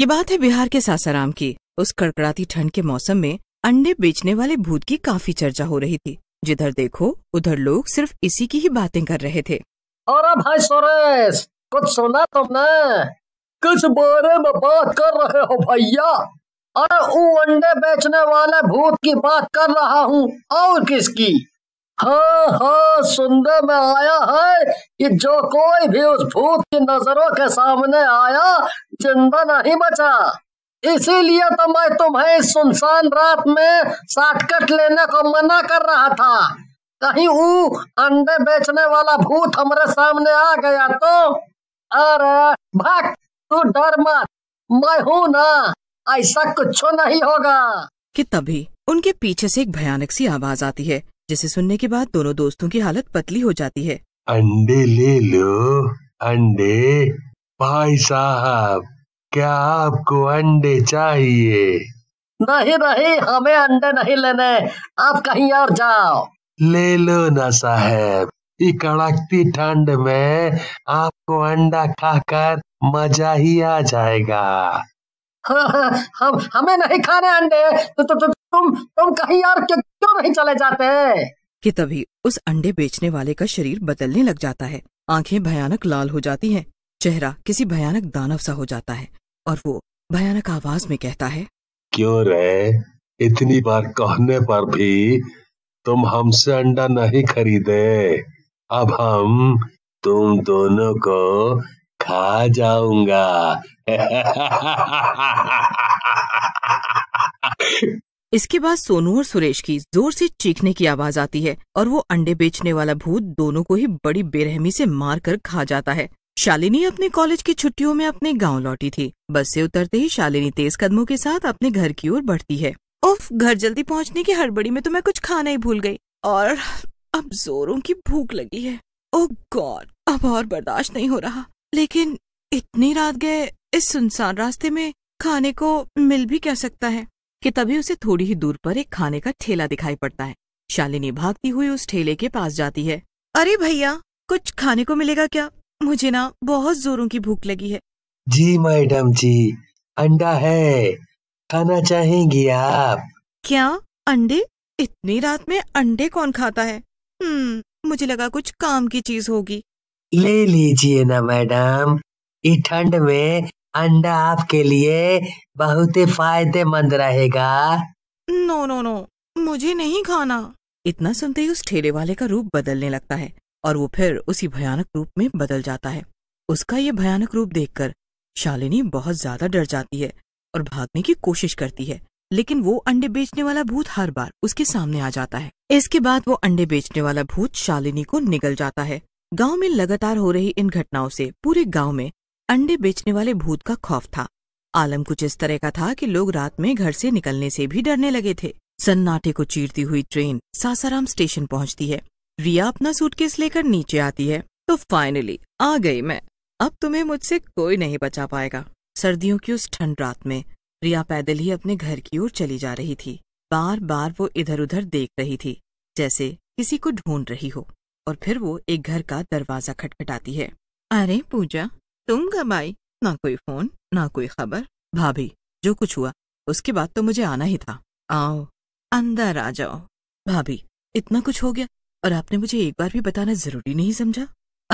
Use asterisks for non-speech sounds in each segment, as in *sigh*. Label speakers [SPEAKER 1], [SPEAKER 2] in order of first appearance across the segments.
[SPEAKER 1] ये बात है बिहार के सासाराम की उस कड़कड़ाती ठंड के मौसम में अंडे बेचने वाले भूत की काफी चर्चा हो रही थी जिधर देखो उधर लोग सिर्फ इसी की ही बातें कर रहे थे
[SPEAKER 2] अरे भाई सुरेश कुछ सुना तुमने किस बारे में बात कर रहे हो भैया अरे वो अंडे बेचने वाले भूत की बात कर रहा हूँ और किसकी हाँ हाँ सुनने में आया है कि जो कोई भी उस भूत की नजरों के सामने आया जिंदा नहीं बचा इसीलिए तो मैं तुम्हें सुनसान रात में शॉर्टकट लेने को मना कर रहा था कहीं वो अंडे बेचने वाला भूत हमारे सामने आ गया तो अरे भक्त तू डर मत मैं हूँ ना ऐसा कुछ नहीं होगा
[SPEAKER 1] कि तभी उनके पीछे से एक भयानक सी आवाज आती है जिसे सुनने के बाद दोनों दोस्तों की हालत पतली हो जाती है
[SPEAKER 2] अंडे ले लो अंडे भाई साहब क्या आपको अंडे चाहिए नहीं नहीं हमें अंडे नहीं लेने आप कहीं और जाओ ले लो ना साहब कड़कती ठंड में आपको अंडा खाकर मजा ही आ जाएगा हाँ, हाँ, हम हमें नहीं खाने अंडे तो, तो, तो, तुम तुम कहीं और क्यों नहीं चले जाते
[SPEAKER 1] कि तभी उस अंडे बेचने वाले का शरीर बदलने लग जाता है आंखें भयानक लाल हो जाती हैं चेहरा किसी भयानक दानव सा हो जाता है और वो भयानक आवाज में कहता है
[SPEAKER 2] क्यों रे इतनी बार कहने पर भी तुम हमसे अंडा नहीं खरीदे अब हम तुम दोनों को खा जाऊंगा *laughs*
[SPEAKER 1] इसके बाद सोनू और सुरेश की जोर से चीखने की आवाज आती है और वो अंडे बेचने वाला भूत दोनों को ही बड़ी बेरहमी से मार कर खा जाता है शालिनी अपने कॉलेज की छुट्टियों में अपने गांव लौटी थी बस से उतरते ही शालिनी तेज कदमों के साथ अपने घर की ओर बढ़ती है उफ घर जल्दी पहुंचने की हड़बड़ी में तो मैं कुछ खाना ही भूल गई और अब जोरों की भूख लगी है ओ गॉड अब और बर्दाश्त नहीं हो रहा लेकिन इतनी रात गए इस सुनसान रास्ते में खाने को मिल भी क्या सकता है कि तभी उसे थोड़ी ही दूर पर एक खाने का ठेला दिखाई पड़ता है शालिनी भागती हुई उस ठेले के पास जाती है अरे भैया कुछ खाने को मिलेगा क्या मुझे ना बहुत जोरों की भूख लगी है
[SPEAKER 2] जी मैडम जी अंडा है खाना चाहेंगी आप
[SPEAKER 1] क्या अंडे इतनी रात में अंडे कौन खाता है हम्म, मुझे लगा कुछ काम की चीज होगी
[SPEAKER 2] ले लीजिए ना मैडम ठंड में अंडा आपके
[SPEAKER 1] लिए बहुत ही फायदेमंद रहेगा नो नो नो मुझे नहीं खाना इतना सुनते ही उस ठेले वाले का रूप बदलने लगता है और वो फिर उसी भयानक रूप में बदल जाता है उसका ये भयानक रूप देखकर शालिनी बहुत ज्यादा डर जाती है और भागने की कोशिश करती है लेकिन वो अंडे बेचने वाला भूत हर बार उसके सामने आ जाता है इसके बाद वो अंडे बेचने वाला भूत शालिनी को निगल जाता है गांव में लगातार हो रही इन घटनाओं से पूरे गांव में अंडे बेचने वाले भूत का खौफ था आलम कुछ इस तरह का था कि लोग रात में घर से निकलने से भी डरने लगे थे सन्नाटे को चीरती हुई ट्रेन सासाराम स्टेशन पहुंचती है रिया अपना सूटकेस लेकर नीचे आती है तो फाइनली आ गई मैं अब तुम्हें मुझसे कोई नहीं बचा पाएगा सर्दियों की उस ठंड रात में रिया पैदल ही अपने घर की ओर चली जा रही थी बार बार वो इधर उधर देख रही थी जैसे किसी को ढूंढ रही हो और फिर वो एक घर का दरवाजा खटखटाती है अरे पूजा तुम कब माई ना कोई फोन ना कोई खबर भाभी जो कुछ हुआ उसके बाद तो मुझे आना ही था आओ अंदर आ जाओ भाभी इतना कुछ हो गया और आपने मुझे एक बार भी बताना जरूरी नहीं समझा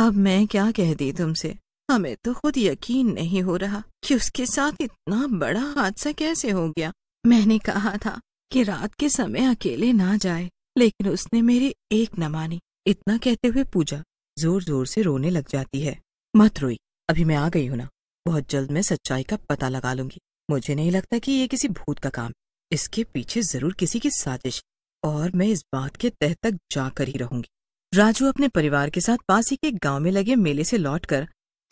[SPEAKER 1] अब मैं क्या कह दी तुमसे हमें तो खुद यकीन नहीं हो रहा कि उसके साथ इतना बड़ा हादसा कैसे हो गया मैंने कहा था कि रात के समय अकेले ना जाए लेकिन उसने मेरी एक न मानी इतना कहते हुए पूजा जोर जोर से रोने लग जाती है मत रोई अभी मैं आ गई हूं ना बहुत जल्द मैं सच्चाई का पता लगा लूंगी मुझे नहीं लगता कि ये किसी भूत का काम इसके पीछे जरूर किसी की साजिश और मैं इस बात के तह तक जाकर ही रहूंगी राजू अपने परिवार के साथ पास ही के गांव में लगे मेले से लौटकर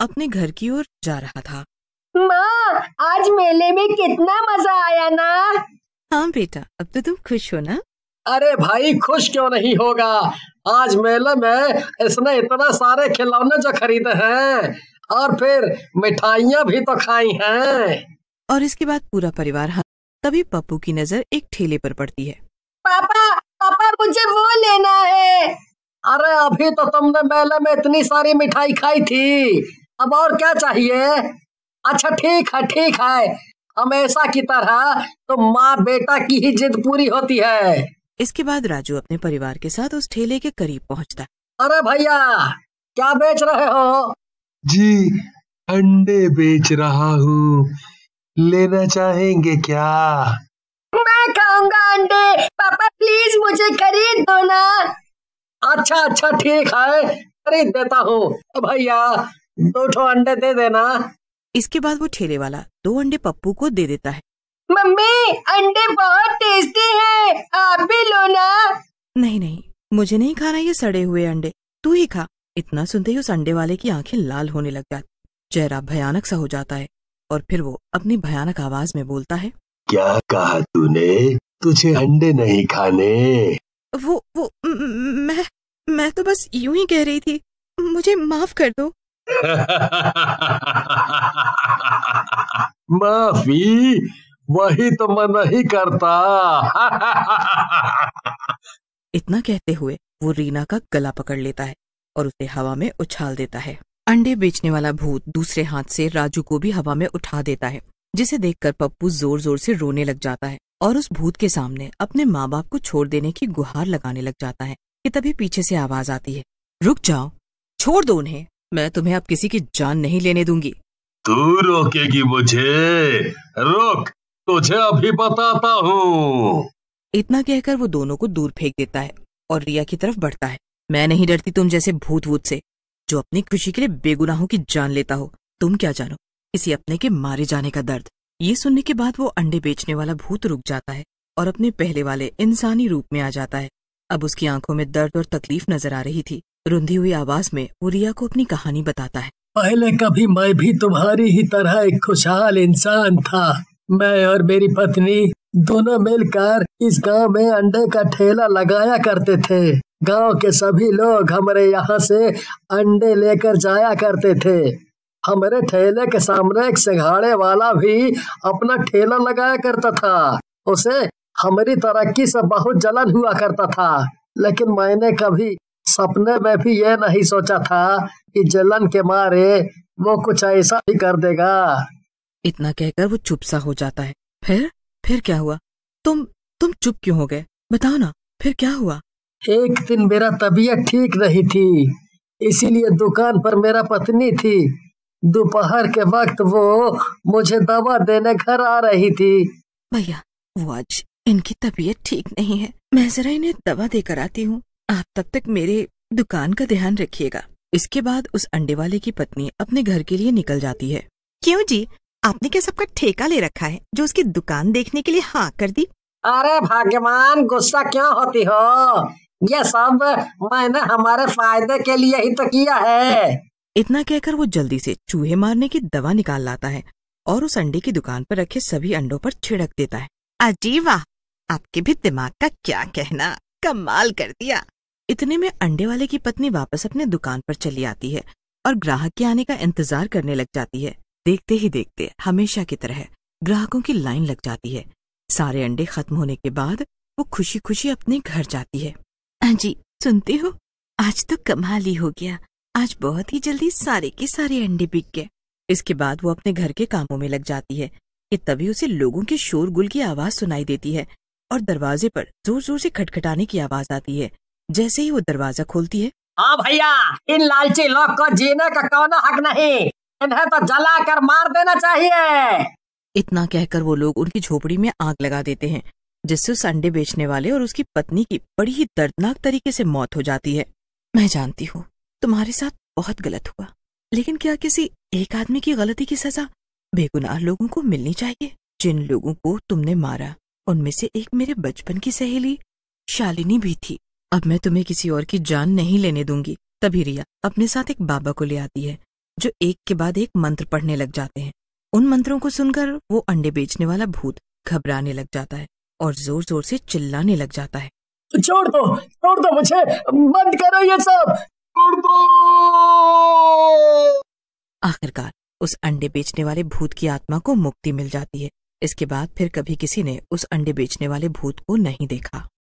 [SPEAKER 1] अपने घर की ओर जा रहा था
[SPEAKER 2] माँ आज मेले में कितना मजा आया ना
[SPEAKER 1] हाँ बेटा अब तो तुम खुश हो ना
[SPEAKER 2] अरे भाई खुश क्यों नहीं होगा आज मेले में इसने इतना सारे
[SPEAKER 1] खिलौने जो खरीदे हैं और फिर मिठाइयाँ भी तो खाई हैं और इसके बाद पूरा परिवार हाँ तभी पप्पू की नजर एक ठेले पर पड़ती है
[SPEAKER 2] पापा पापा मुझे वो लेना है अरे अभी तो तुमने मेले में इतनी सारी मिठाई खाई थी अब और क्या चाहिए अच्छा ठीक है ठीक है हमेशा की तरह तो माँ बेटा की ही जिद पूरी
[SPEAKER 1] होती है इसके बाद राजू अपने परिवार के साथ उस ठेले के करीब पहुँचता अरे भैया
[SPEAKER 2] क्या बेच रहे हो जी अंडे बेच रहा हूँ लेना चाहेंगे क्या मैं खाऊंगा अंडे पापा प्लीज मुझे खरीद दो ना अच्छा अच्छा ठीक है खरीद देता
[SPEAKER 1] हूँ तो भैया दो ठो अंडे दे देना इसके बाद वो ठेले वाला दो अंडे पप्पू को दे देता है मम्मी
[SPEAKER 2] अंडे बहुत टेस्टी है आप भी लो ना
[SPEAKER 1] नहीं नहीं मुझे नहीं खाना ये सड़े हुए अंडे तू ही खा इतना सुनते ही उस अंडे वाले की आंखें लाल होने लग जाती चेहरा भयानक सा हो जाता है और फिर वो अपनी भयानक आवाज में बोलता है
[SPEAKER 2] क्या कहा तूने तुझे अंडे नहीं खाने
[SPEAKER 1] वो वो मैं मैं तो बस यूं ही कह रही थी मुझे माफ कर दो माफी वही तो मैं नहीं करता इतना कहते हुए वो रीना का गला पकड़ लेता है और उसे हवा में उछाल देता है अंडे बेचने वाला भूत दूसरे हाथ से राजू को भी हवा में उठा देता है जिसे देखकर पप्पू जोर जोर से रोने लग जाता है और उस भूत के सामने अपने माँ बाप को छोड़ देने की गुहार लगाने लग जाता है कि तभी पीछे से आवाज आती है रुक जाओ छोड़ दो उन्हें मैं तुम्हें अब किसी की जान नहीं लेने दूंगी
[SPEAKER 2] तू रोकेगी मुझे रोक तुझे अभी बताता हूँ
[SPEAKER 1] इतना कहकर वो दोनों को दूर फेंक देता है और रिया की तरफ बढ़ता है मैं नहीं डरती तुम जैसे भूत वूत से जो अपनी खुशी के लिए बेगुनाहों की जान लेता हो तुम क्या जानो किसी अपने के मारे जाने का दर्द ये सुनने के बाद वो अंडे बेचने वाला भूत रुक जाता है और अपने पहले वाले इंसानी रूप में आ जाता है अब उसकी आंखों में दर्द और तकलीफ नजर आ रही थी रुंधी हुई आवाज में वो रिया को अपनी कहानी बताता है
[SPEAKER 2] पहले कभी मैं भी तुम्हारी ही तरह एक खुशहाल इंसान था मैं और मेरी पत्नी दोनों मिलकर इस गांव में अंडे का ठेला लगाया करते थे गांव के सभी लोग हमारे यहाँ से अंडे लेकर जाया करते थे हमारे ठेले के सामने एक सिंघाड़े वाला भी अपना ठेला लगाया करता था उसे हमारी तरक्की से बहुत जलन हुआ करता था लेकिन मैंने कभी सपने में भी ये नहीं सोचा था कि जलन के मारे वो कुछ ऐसा ही कर देगा इतना कहकर
[SPEAKER 1] वो चुप सा हो जाता है फिर फिर क्या हुआ तुम तुम चुप क्यों हो गए बताओ ना फिर क्या हुआ एक दिन मेरा तबीयत ठीक नहीं थी इसीलिए
[SPEAKER 2] दुकान पर मेरा पत्नी थी दोपहर के वक्त वो मुझे दवा
[SPEAKER 1] देने घर आ रही थी भैया वो आज इनकी तबीयत ठीक नहीं है मैं जरा इन्हें दवा देकर आती हूँ आप तब तक मेरे दुकान का ध्यान रखिएगा इसके बाद उस अंडे वाले की पत्नी अपने घर के लिए निकल जाती है क्यों जी आपने क्या सबका ठेका ले रखा है जो उसकी दुकान देखने के लिए हाँ कर दी अरे भाग्यवान गुस्सा क्यों होती हो ये सब मैंने हमारे फायदे के लिए ही तो किया है इतना कहकर वो जल्दी से चूहे मारने की दवा निकाल लाता है और उस अंडे की दुकान पर रखे सभी अंडों पर छिड़क देता है अजीवा वाह आपके भी दिमाग का क्या कहना कमाल कर दिया इतने में अंडे वाले की पत्नी वापस अपने दुकान पर चली आती है और ग्राहक के आने का इंतजार करने लग जाती है देखते ही देखते हमेशा की तरह ग्राहकों की लाइन लग जाती है सारे अंडे खत्म होने के बाद वो खुशी खुशी अपने घर जाती है हाँ जी सुनते हो आज तो कमाल ही हो गया आज बहुत ही जल्दी सारे के सारे अंडे बिक गए इसके बाद वो अपने घर के कामों में लग जाती है कि तभी उसे लोगों के शोरगुल की आवाज सुनाई देती है और दरवाजे पर जोर जोर से खटखटाने की आवाज आती है जैसे ही वो दरवाजा खोलती है
[SPEAKER 2] हाँ भैया इन लालची
[SPEAKER 1] लोग को जीने का कौन हक नहीं इन्हें तो जला
[SPEAKER 2] कर मार देना चाहिए
[SPEAKER 1] इतना कहकर वो लोग उनकी झोपड़ी में आग लगा देते हैं जिससे उस अंडे बेचने वाले और उसकी पत्नी की बड़ी ही दर्दनाक तरीके से मौत हो जाती है मैं जानती हूँ तुम्हारे साथ बहुत गलत हुआ लेकिन क्या किसी एक आदमी की गलती की सजा बेगुनाह लोगों को मिलनी चाहिए जिन लोगों को तुमने मारा उनमें से एक मेरे बचपन की सहेली शालिनी भी थी अब मैं तुम्हें किसी और की जान नहीं लेने दूंगी तभी रिया अपने साथ एक बाबा को ले आती है जो एक के बाद एक मंत्र पढ़ने लग जाते हैं उन मंत्रों को सुनकर वो अंडे बेचने वाला भूत घबराने लग जाता है और जोर जोर से चिल्लाने लग जाता है
[SPEAKER 2] छोड़ दो छोड़ दो मुझे बंद करो ये सब छोड़ दो
[SPEAKER 1] आखिरकार उस अंडे बेचने वाले भूत की आत्मा को मुक्ति मिल जाती है इसके बाद फिर कभी किसी ने उस अंडे बेचने वाले भूत को नहीं देखा